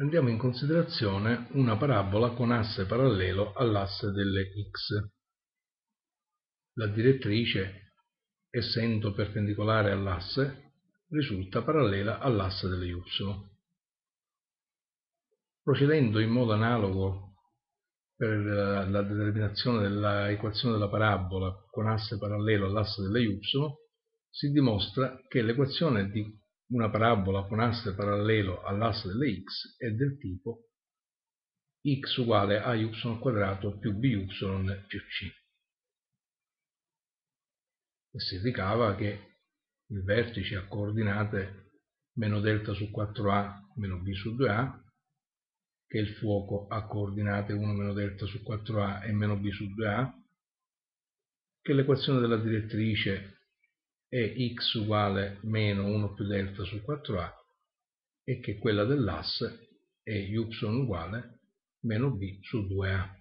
prendiamo in considerazione una parabola con asse parallelo all'asse delle x. La direttrice, essendo perpendicolare all'asse, risulta parallela all'asse delle y. Procedendo in modo analogo per la determinazione dell'equazione della parabola con asse parallelo all'asse delle y, si dimostra che l'equazione di una parabola con asse parallelo all'asse delle x è del tipo x uguale a y quadrato più by più c. E si ricava che il vertice ha coordinate meno delta su 4a meno b su 2a, che il fuoco ha coordinate 1 meno delta su 4a e meno b su 2a, che l'equazione della direttrice è x uguale meno 1 più delta su 4a e che quella dell'asse è y uguale meno b su 2a.